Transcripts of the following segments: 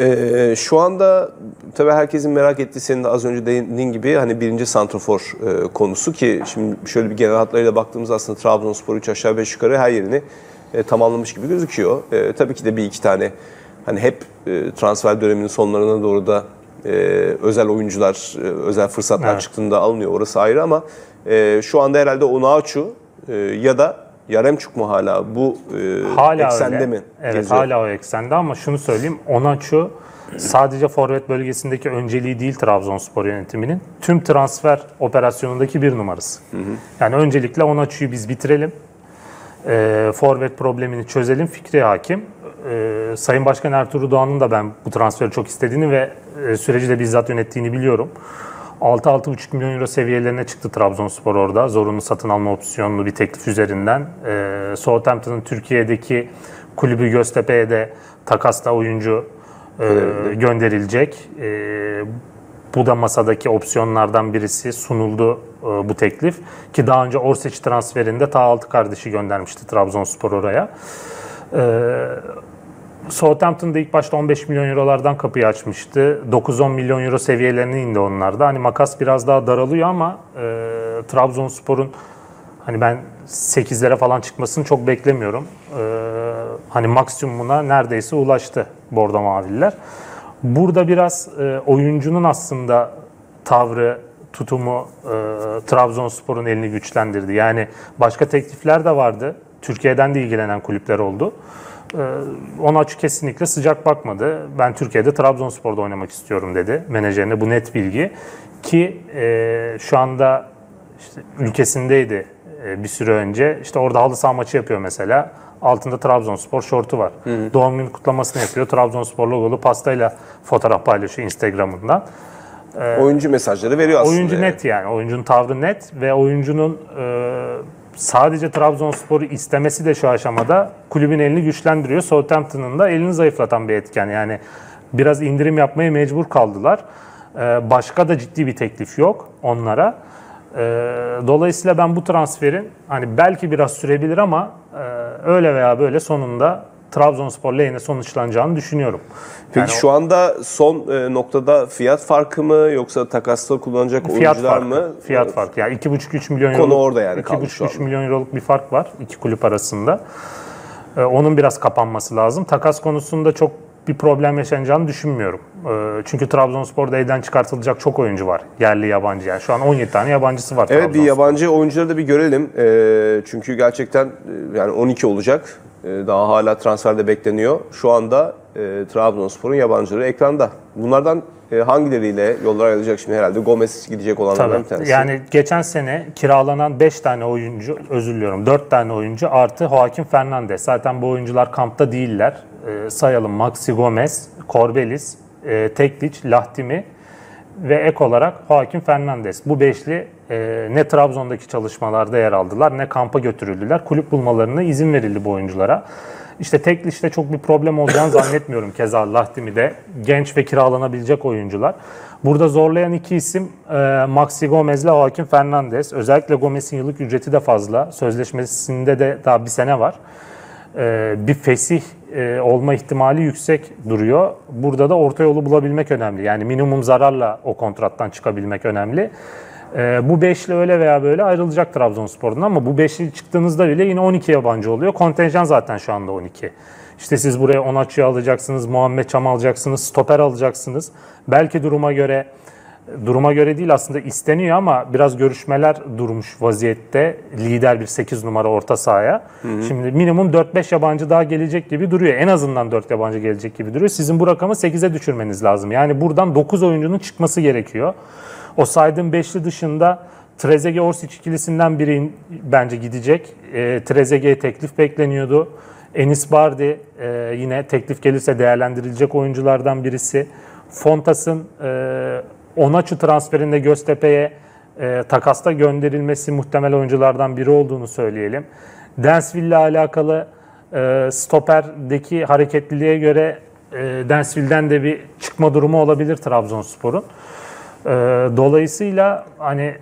Ee, şu anda tabii herkesin merak ettiği senin de az önce dediğin gibi hani birinci santrofor e, konusu ki şimdi şöyle bir genel hatlarıyla baktığımızda aslında Trabzonspor 3 aşağı 5 yukarı her yerini e, tamamlamış gibi gözüküyor. E, tabii ki de bir iki tane hani hep e, transfer döneminin sonlarına doğru da e, özel oyuncular, e, özel fırsatlar evet. çıktığında alınıyor. Orası ayrı ama e, şu anda herhalde Onaçu e, ya da Yaremçuk mu hala bu e, hala eksende öyle. mi? Evet geziyor? hala o eksende ama şunu söyleyeyim. Onaçu sadece forvet bölgesindeki önceliği değil Trabzonspor yönetiminin. Tüm transfer operasyonundaki bir numarası. Hı hı. Yani öncelikle Onaçu'yu biz bitirelim. E, forvet problemini çözelim. Fikri hakim. E, Sayın Başkan Ertuğrul Doğan'ın da ben bu transferi çok istediğini ve e, süreci de bizzat yönettiğini biliyorum. 6-6,5 milyon euro seviyelerine çıktı Trabzonspor orada. Zorunlu satın alma opsiyonlu bir teklif üzerinden. E, Southampton'ın Türkiye'deki kulübü Göztepe'ye de takasla oyuncu e, gönderilecek. E, bu da masadaki opsiyonlardan birisi sunuldu e, bu teklif. Ki daha önce Orsic transferinde ta altı kardeşi göndermişti Trabzonspor oraya. E, Southampton'da ilk başta 15 milyon eurolardan kapıyı açmıştı. 9-10 milyon euro seviyelerine indi onlarda. Hani makas biraz daha daralıyor ama e, Trabzonspor'un hani ben 8'lere falan çıkmasını çok beklemiyorum. E, hani maksimumuna neredeyse ulaştı Bordo Maviller. Burada biraz e, oyuncunun aslında tavrı, tutumu e, Trabzonspor'un elini güçlendirdi. Yani başka teklifler de vardı. Türkiye'den de ilgilenen kulüpler oldu. Ee, ona kesinlikle sıcak bakmadı. Ben Türkiye'de Trabzonspor'da oynamak istiyorum dedi menajerine. Bu net bilgi. Ki e, şu anda işte ülkesindeydi e, bir süre önce. İşte orada halı saha maçı yapıyor mesela. Altında Trabzonspor şortu var. Hı Doğum gün kutlamasını yapıyor. Trabzonspor logolu pastayla fotoğraf paylaşıyor Instagram'ından. E, oyuncu mesajları veriyor aslında. Oyuncu net yani. Oyuncunun tavrı net ve oyuncunun e, sadece Trabzonspor'u istemesi de şu aşamada kulübün elini güçlendiriyor. Southampton'ın da elini zayıflatan bir etken. Yani biraz indirim yapmaya mecbur kaldılar. Ee, başka da ciddi bir teklif yok onlara. Ee, dolayısıyla ben bu transferin hani belki biraz sürebilir ama e, öyle veya böyle sonunda Trabzonspor yine sonuçlanacağını düşünüyorum. Peki yani şu anda son e, noktada fiyat farkı mı yoksa takasla kullanacak fiyat oyuncular farkı, mı? Fiyat evet. farkı. Yani 2,5-3 milyon euro. Konu orada yani 2,5-3 milyon euroluk bir fark var iki kulüp arasında. E, onun biraz kapanması lazım. Takas konusunda çok bir problem yaşanacağını düşünmüyorum. E, çünkü Trabzonspor'da evden çıkartılacak çok oyuncu var. Yerli yabancı yani. Şu an 17 tane yabancısı var Evet bir yabancı oyuncuları da bir görelim. Çünkü gerçekten yani 12 olacak. Ee, daha hala transferde bekleniyor. Şu anda e, Trabzonspor'un yabancıları ekranda. Bunlardan e, hangileriyle yollar ayrılacak şimdi herhalde? Gomez gidecek olanlardan Tabii, bir tanesi. Yani geçen sene kiralanan 5 tane oyuncu, özür diliyorum 4 tane oyuncu artı Joaquin Fernandez. Zaten bu oyuncular kampta değiller. E, sayalım Maxi Gomez, Corbelis, e, Teklic, Lahtimi ve ek olarak Joaquin Fernandez. Bu beşli e, ne Trabzon'daki çalışmalarda yer aldılar ne kampa götürüldüler. Kulüp bulmalarına izin verildi bu oyunculara. İşte tek işte çok bir problem olacağını zannetmiyorum keza Lahtimi de. Genç ve kiralanabilecek oyuncular. Burada zorlayan iki isim e, Maxi Gomez ile Joaquin Fernandez. Özellikle Gomez'in yıllık ücreti de fazla. Sözleşmesinde de daha bir sene var. E, bir fesih e, olma ihtimali yüksek duruyor. Burada da orta yolu bulabilmek önemli. Yani minimum zararla o kontrattan çıkabilmek önemli. E, bu beşli öyle veya böyle ayrılacak Trabzonspor'dan ama bu beşli çıktığınızda bile yine 12 yabancı oluyor. Kontenjan zaten şu anda 12. İşte siz buraya Onatçı'yı alacaksınız, Muhammed Çam alacaksınız, stoper alacaksınız. Belki duruma göre duruma göre değil aslında isteniyor ama biraz görüşmeler durmuş vaziyette lider bir 8 numara orta sahaya. Hı hı. Şimdi minimum 4-5 yabancı daha gelecek gibi duruyor. En azından 4 yabancı gelecek gibi duruyor. Sizin bu rakamı 8'e düşürmeniz lazım. Yani buradan 9 oyuncunun çıkması gerekiyor. O saydığım 5'li dışında Trezeguet Orsic ikilisinden biri bence gidecek. E, Trezeguet'e teklif bekleniyordu. Enis Bardi e, yine teklif gelirse değerlendirilecek oyunculardan birisi. Fontas'ın e, Onaçı transferinde Göztepe'ye e, takasta gönderilmesi muhtemel oyunculardan biri olduğunu söyleyelim. Densville'le alakalı e, stoperdeki hareketliliğe göre e, Densville'den de bir çıkma durumu olabilir Trabzonspor'un. E, dolayısıyla hani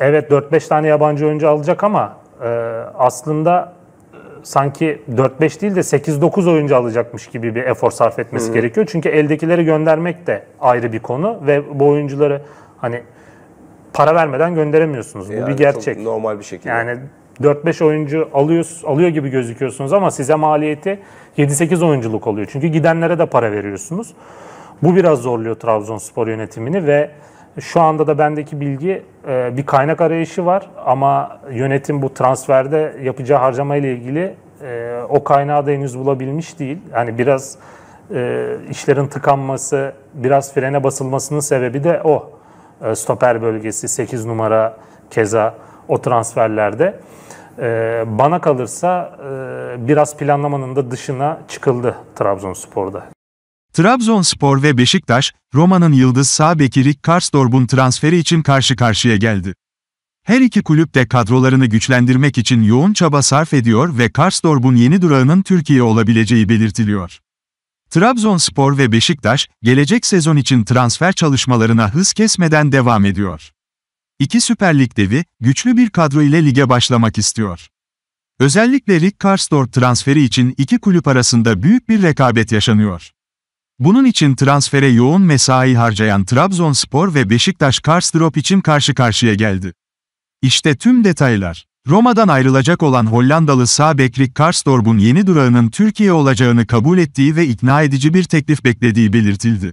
evet 4-5 tane yabancı oyuncu alacak ama e, aslında sanki 4-5 değil de 8-9 oyuncu alacakmış gibi bir efor sarf etmesi Hı-hı. gerekiyor. Çünkü eldekileri göndermek de ayrı bir konu ve bu oyuncuları hani para vermeden gönderemiyorsunuz. Yani bu bir gerçek. normal bir şekilde. Yani 4-5 oyuncu alıyoruz, alıyor gibi gözüküyorsunuz ama size maliyeti 7-8 oyunculuk oluyor. Çünkü gidenlere de para veriyorsunuz. Bu biraz zorluyor Trabzonspor yönetimini ve şu anda da bendeki bilgi e, bir kaynak arayışı var ama yönetim bu transferde yapacağı harcama ile ilgili e, o kaynağı da henüz bulabilmiş değil. Yani biraz e, işlerin tıkanması, biraz frene basılmasının sebebi de o. Stoper bölgesi, 8 numara keza o transferlerde. Bana kalırsa biraz planlamanın da dışına çıkıldı Trabzonspor'da. Trabzonspor ve Beşiktaş, Roma'nın yıldız sağ beki Karsdorp'un transferi için karşı karşıya geldi. Her iki kulüp de kadrolarını güçlendirmek için yoğun çaba sarf ediyor ve Karsdorp'un yeni durağının Türkiye olabileceği belirtiliyor. Trabzonspor ve Beşiktaş, gelecek sezon için transfer çalışmalarına hız kesmeden devam ediyor. İki Süper Lig devi, güçlü bir kadro ile lige başlamak istiyor. Özellikle Rick Karsdorp transferi için iki kulüp arasında büyük bir rekabet yaşanıyor. Bunun için transfere yoğun mesai harcayan Trabzonspor ve Beşiktaş Karsdrop için karşı karşıya geldi. İşte tüm detaylar. Roma'dan ayrılacak olan Hollandalı sağ beklik Karsdorp'un yeni durağının Türkiye olacağını kabul ettiği ve ikna edici bir teklif beklediği belirtildi.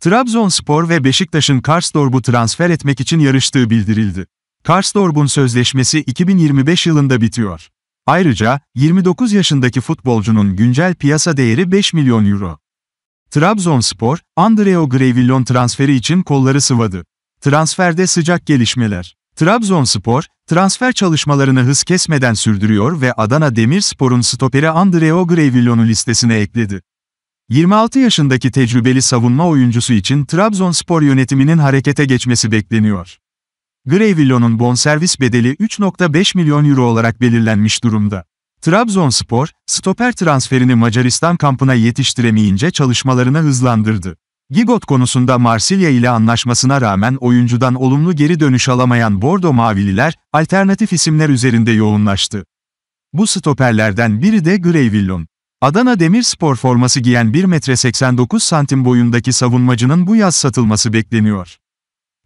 Trabzonspor ve Beşiktaş'ın Karsdorp'u transfer etmek için yarıştığı bildirildi. Karsdorp'un sözleşmesi 2025 yılında bitiyor. Ayrıca, 29 yaşındaki futbolcunun güncel piyasa değeri 5 milyon euro. Trabzonspor, Andreo Grevillon transferi için kolları sıvadı. Transferde sıcak gelişmeler. Trabzonspor, transfer çalışmalarını hız kesmeden sürdürüyor ve Adana Demirspor'un stoperi Andreo Grevillon'u listesine ekledi. 26 yaşındaki tecrübeli savunma oyuncusu için Trabzonspor yönetiminin harekete geçmesi bekleniyor. Grevillon'un bonservis bedeli 3.5 milyon euro olarak belirlenmiş durumda. Trabzonspor, stoper transferini Macaristan kampına yetiştiremeyince çalışmalarını hızlandırdı. Gigot konusunda Marsilya ile anlaşmasına rağmen oyuncudan olumlu geri dönüş alamayan Bordo Mavililer, alternatif isimler üzerinde yoğunlaştı. Bu stoperlerden biri de Greyvillon. Adana Demirspor forması giyen 1 metre 89 santim boyundaki savunmacının bu yaz satılması bekleniyor.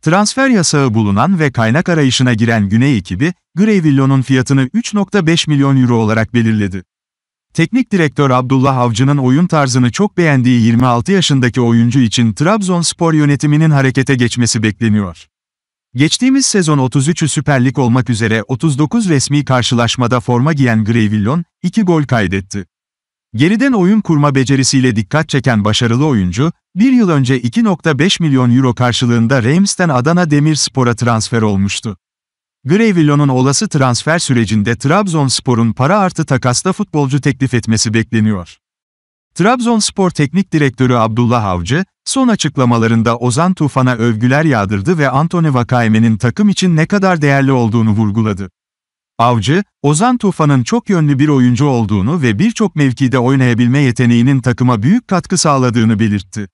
Transfer yasağı bulunan ve kaynak arayışına giren Güney ekibi, Greyvillon'un fiyatını 3.5 milyon euro olarak belirledi. Teknik direktör Abdullah Avcı'nın oyun tarzını çok beğendiği 26 yaşındaki oyuncu için Trabzonspor yönetiminin harekete geçmesi bekleniyor. Geçtiğimiz sezon 33'ü Süper Lig olmak üzere 39 resmi karşılaşmada forma giyen Greyvillon, 2 gol kaydetti. Geriden oyun kurma becerisiyle dikkat çeken başarılı oyuncu, bir yıl önce 2.5 milyon euro karşılığında Reims'ten Adana Demirspor'a transfer olmuştu. Grevillon'un olası transfer sürecinde Trabzonspor'un para artı takasta futbolcu teklif etmesi bekleniyor. Trabzonspor Teknik Direktörü Abdullah Avcı, son açıklamalarında Ozan Tufan'a övgüler yağdırdı ve Antony Vakayeme'nin takım için ne kadar değerli olduğunu vurguladı. Avcı, Ozan Tufan'ın çok yönlü bir oyuncu olduğunu ve birçok mevkide oynayabilme yeteneğinin takıma büyük katkı sağladığını belirtti.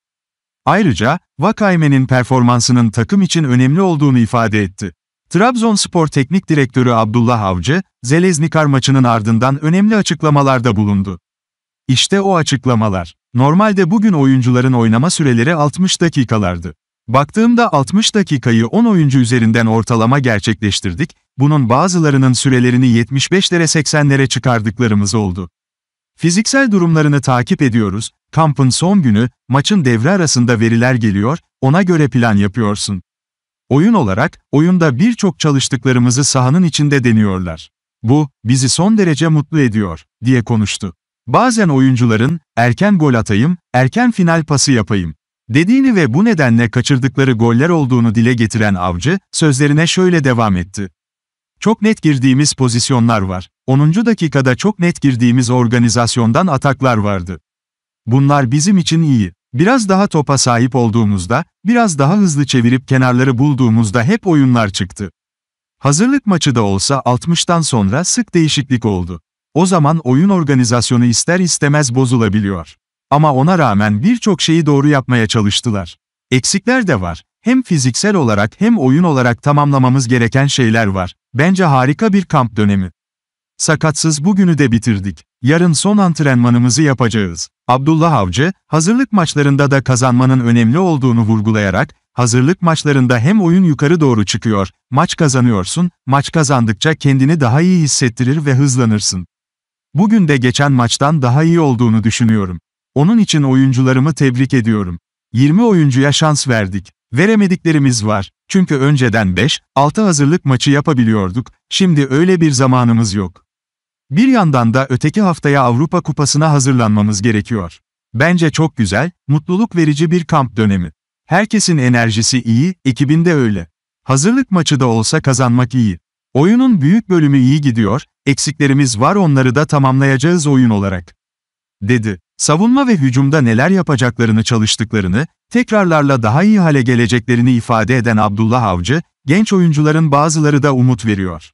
Ayrıca, Vakaymen'in performansının takım için önemli olduğunu ifade etti. Trabzonspor Teknik Direktörü Abdullah Avcı, Zeleznikar maçının ardından önemli açıklamalarda bulundu. İşte o açıklamalar. Normalde bugün oyuncuların oynama süreleri 60 dakikalardı. Baktığımda 60 dakikayı 10 oyuncu üzerinden ortalama gerçekleştirdik, bunun bazılarının sürelerini 75'lere 80'lere çıkardıklarımız oldu. Fiziksel durumlarını takip ediyoruz, kampın son günü, maçın devre arasında veriler geliyor, ona göre plan yapıyorsun. Oyun olarak, oyunda birçok çalıştıklarımızı sahanın içinde deniyorlar. Bu, bizi son derece mutlu ediyor, diye konuştu. Bazen oyuncuların, erken gol atayım, erken final pası yapayım, dediğini ve bu nedenle kaçırdıkları goller olduğunu dile getiren Avcı, sözlerine şöyle devam etti. Çok net girdiğimiz pozisyonlar var. 10. dakikada çok net girdiğimiz organizasyondan ataklar vardı. Bunlar bizim için iyi. Biraz daha topa sahip olduğumuzda, biraz daha hızlı çevirip kenarları bulduğumuzda hep oyunlar çıktı. Hazırlık maçı da olsa 60'tan sonra sık değişiklik oldu. O zaman oyun organizasyonu ister istemez bozulabiliyor. Ama ona rağmen birçok şeyi doğru yapmaya çalıştılar. Eksikler de var. Hem fiziksel olarak hem oyun olarak tamamlamamız gereken şeyler var. Bence harika bir kamp dönemi. Sakatsız bugünü de bitirdik. Yarın son antrenmanımızı yapacağız. Abdullah Avcı, hazırlık maçlarında da kazanmanın önemli olduğunu vurgulayarak, hazırlık maçlarında hem oyun yukarı doğru çıkıyor, maç kazanıyorsun, maç kazandıkça kendini daha iyi hissettirir ve hızlanırsın. Bugün de geçen maçtan daha iyi olduğunu düşünüyorum. Onun için oyuncularımı tebrik ediyorum. 20 oyuncuya şans verdik. Veremediklerimiz var. Çünkü önceden 5-6 hazırlık maçı yapabiliyorduk, şimdi öyle bir zamanımız yok. Bir yandan da öteki haftaya Avrupa Kupası'na hazırlanmamız gerekiyor. Bence çok güzel, mutluluk verici bir kamp dönemi. Herkesin enerjisi iyi, ekibinde öyle. Hazırlık maçı da olsa kazanmak iyi. Oyunun büyük bölümü iyi gidiyor, eksiklerimiz var onları da tamamlayacağız oyun olarak dedi. Savunma ve hücumda neler yapacaklarını çalıştıklarını, tekrarlarla daha iyi hale geleceklerini ifade eden Abdullah Avcı, genç oyuncuların bazıları da umut veriyor.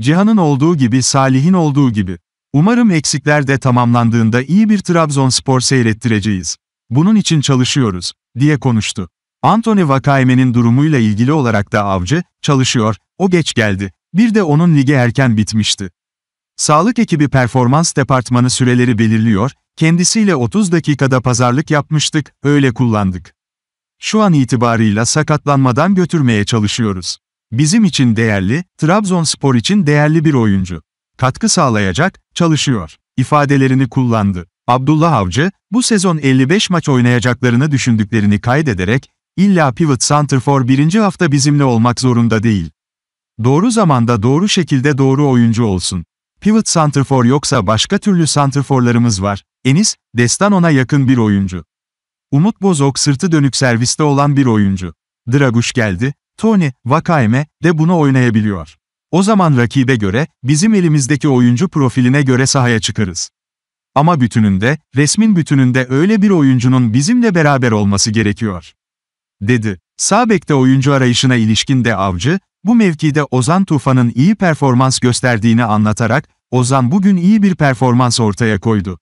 Cihan'ın olduğu gibi Salih'in olduğu gibi. Umarım eksikler de tamamlandığında iyi bir Trabzonspor seyrettireceğiz. Bunun için çalışıyoruz, diye konuştu. Anthony Vakayme'nin durumuyla ilgili olarak da Avcı, çalışıyor, o geç geldi. Bir de onun ligi erken bitmişti. Sağlık ekibi performans departmanı süreleri belirliyor, kendisiyle 30 dakikada pazarlık yapmıştık, öyle kullandık. Şu an itibarıyla sakatlanmadan götürmeye çalışıyoruz. Bizim için değerli, Trabzonspor için değerli bir oyuncu. Katkı sağlayacak, çalışıyor. ifadelerini kullandı. Abdullah Avcı, bu sezon 55 maç oynayacaklarını düşündüklerini kaydederek, illa pivot center for birinci hafta bizimle olmak zorunda değil. Doğru zamanda doğru şekilde doğru oyuncu olsun pivot santrfor yoksa başka türlü santrforlarımız var. Enis, Destan ona yakın bir oyuncu. Umut Bozok sırtı dönük serviste olan bir oyuncu. Draguş geldi, Tony, Vakayme de bunu oynayabiliyor. O zaman rakibe göre, bizim elimizdeki oyuncu profiline göre sahaya çıkarız. Ama bütününde, resmin bütününde öyle bir oyuncunun bizimle beraber olması gerekiyor. Dedi. Sabekte oyuncu arayışına ilişkin de Avcı, bu mevkide Ozan Tufan'ın iyi performans gösterdiğini anlatarak, Ozan bugün iyi bir performans ortaya koydu.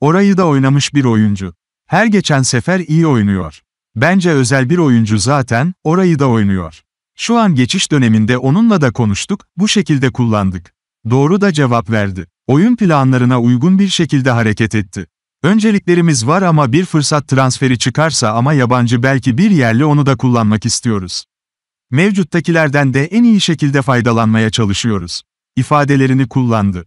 Orayı da oynamış bir oyuncu. Her geçen sefer iyi oynuyor. Bence özel bir oyuncu zaten, orayı da oynuyor. Şu an geçiş döneminde onunla da konuştuk, bu şekilde kullandık. Doğru da cevap verdi. Oyun planlarına uygun bir şekilde hareket etti. Önceliklerimiz var ama bir fırsat transferi çıkarsa ama yabancı belki bir yerli onu da kullanmak istiyoruz. Mevcuttakilerden de en iyi şekilde faydalanmaya çalışıyoruz ifadelerini kullandı.